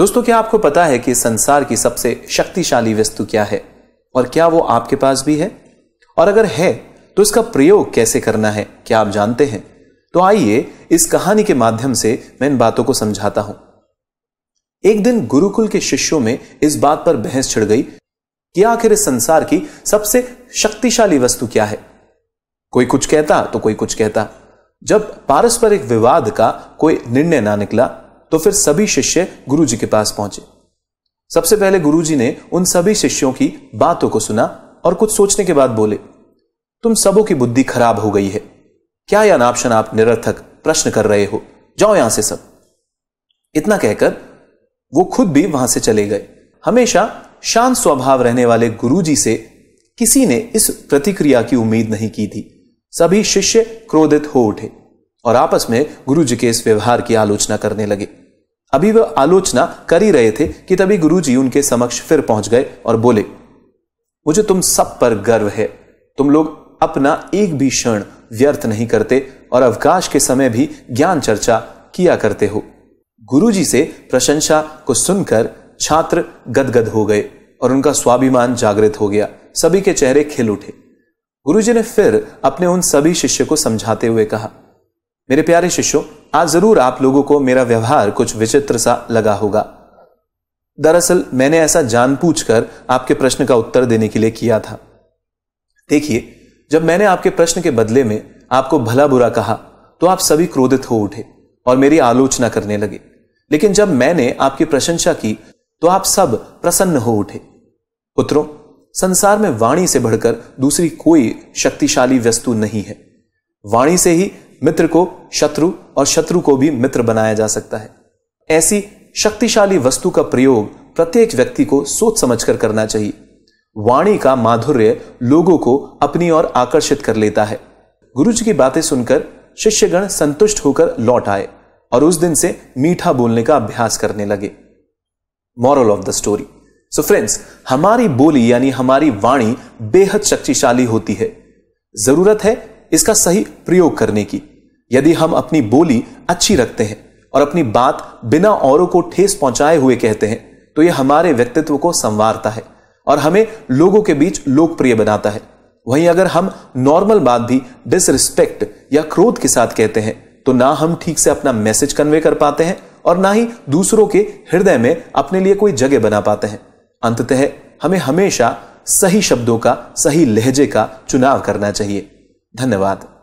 दोस्तों क्या आपको पता है कि संसार की सबसे शक्तिशाली वस्तु क्या है और क्या वो आपके पास भी है और अगर है तो इसका प्रयोग कैसे करना है क्या आप जानते हैं तो आइए इस कहानी के माध्यम से मैं इन बातों को समझाता हूं एक दिन गुरुकुल के शिष्यों में इस बात पर बहस छिड़ गई कि आखिर इस संसार की सबसे शक्तिशाली वस्तु क्या है कोई कुछ कहता तो कोई कुछ कहता जब पारस्परिक विवाद का कोई निर्णय ना निकला तो फिर सभी शिष्य गुरु जी के पास पहुंचे सबसे पहले गुरु जी ने उन सभी शिष्यों की बातों को सुना और कुछ सोचने के बाद बोले तुम सबों की बुद्धि खराब हो गई है क्या यह नाप शनाप निरर्थक प्रश्न कर रहे हो जाओ यहां से सब इतना कहकर वो खुद भी वहां से चले गए हमेशा शांत स्वभाव रहने वाले गुरु जी से किसी ने इस प्रतिक्रिया की उम्मीद नहीं की थी सभी शिष्य क्रोधित हो उठे और आपस में गुरु जी के इस व्यवहार की आलोचना करने लगे अभी वह आलोचना कर ही रहे थे कि तभी गुरु जी उनके समक्ष फिर पहुंच गए और बोले मुझे तुम सब पर गर्व है तुम लोग अपना एक भी क्षण व्यर्थ नहीं करते और अवकाश के समय भी ज्ञान चर्चा किया करते हो गुरु जी से प्रशंसा को सुनकर छात्र गदगद हो गए और उनका स्वाभिमान जागृत हो गया सभी के चेहरे खिल उठे गुरुजी ने फिर अपने उन सभी शिष्य को समझाते हुए कहा मेरे प्यारे शिष्यों आज जरूर आप लोगों को मेरा व्यवहार कुछ विचित्र सा लगा होगा दरअसल मैंने ऐसा कर आपके प्रश्न का उत्तर देने के लिए किया था देखिए जब मैंने आपके प्रश्न के बदले में आपको भला बुरा कहा तो आप सभी क्रोधित हो उठे और मेरी आलोचना करने लगे लेकिन जब मैंने आपकी प्रशंसा की तो आप सब प्रसन्न हो उठे पुत्रों संसार में वाणी से बढ़कर दूसरी कोई शक्तिशाली वस्तु नहीं है वाणी से ही मित्र को शत्रु और शत्रु को भी मित्र बनाया जा सकता है ऐसी शक्तिशाली वस्तु का प्रयोग प्रत्येक व्यक्ति को सोच समझकर करना चाहिए वाणी का माधुर्य लोगों को अपनी ओर आकर्षित कर लेता है गुरु जी की बातें सुनकर शिष्यगण संतुष्ट होकर लौट आए और उस दिन से मीठा बोलने का अभ्यास करने लगे moral of the story so friends हमारी बोली यानी हमारी वाणी बेहद शक्तिशाली होती है जरूरत है इसका सही प्रयोग करने की यदि हम अपनी बोली अच्छी रखते हैं और अपनी बात बिना औरों को ठेस पहुंचाए हुए कहते हैं तो यह हमारे व्यक्तित्व को संवारता है और हमें लोगों के बीच लोकप्रिय बनाता है वहीं अगर हम नॉर्मल बात भी डिसरिस्पेक्ट या क्रोध के साथ कहते हैं तो ना हम ठीक से अपना मैसेज कन्वे कर पाते हैं और ना ही दूसरों के हृदय में अपने लिए कोई जगह बना पाते हैं अंततः हमें हमेशा सही शब्दों का सही लहजे का चुनाव करना चाहिए धन्यवाद